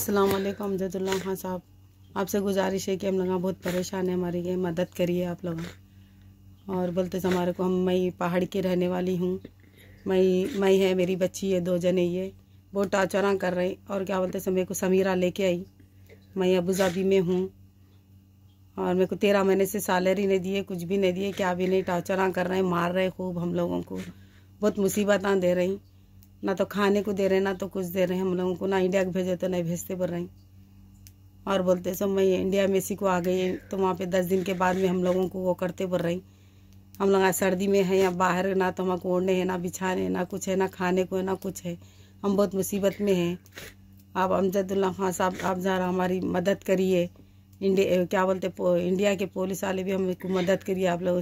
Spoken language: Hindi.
अल्लाम अमजदुल्ला खान साहब आपसे गुजारिश है कि हम लोग बहुत परेशान है हमारी ये मदद करिए आप लोग और बोलते हमारे को हम मई पहाड़ की रहने वाली हूँ मई मई है मेरी बच्ची है दो जने ये बहुत टाचरा कर रही और क्या बोलते से मेरे को समीरा लेके आई मैं अबू धाबी में हूँ और मेरे को तेरह महीने से सैलरी नहीं दिए कुछ भी नहीं दिए क्या भी नहीं टाचरा कर रहे हैं मार रहे खूब हम लोगों को बहुत मुसीबत दे रही ना तो खाने को दे रहे ना तो कुछ दे रहे हैं हम लोगों को ना इंडिया को भेजे तो नहीं भेजते बोल रहे और बोलते सब मैं इंडिया में सी को आ गई तो वहाँ पे दस दिन के बाद में हम लोगों को वो करते बोल रही हम लोग सर्दी में है या बाहर ना तो हमको ओढ़ने हैं ना बिछाने ना कुछ है ना खाने को है ना कुछ है हम बहुत मुसीबत में हैं आप अमजदुल्ला खान साहब आप ज़रा हमारी मदद करिए इंडिया क्या बोलते इंडिया के पुलिस वाले भी हमको मदद करिए आप लोग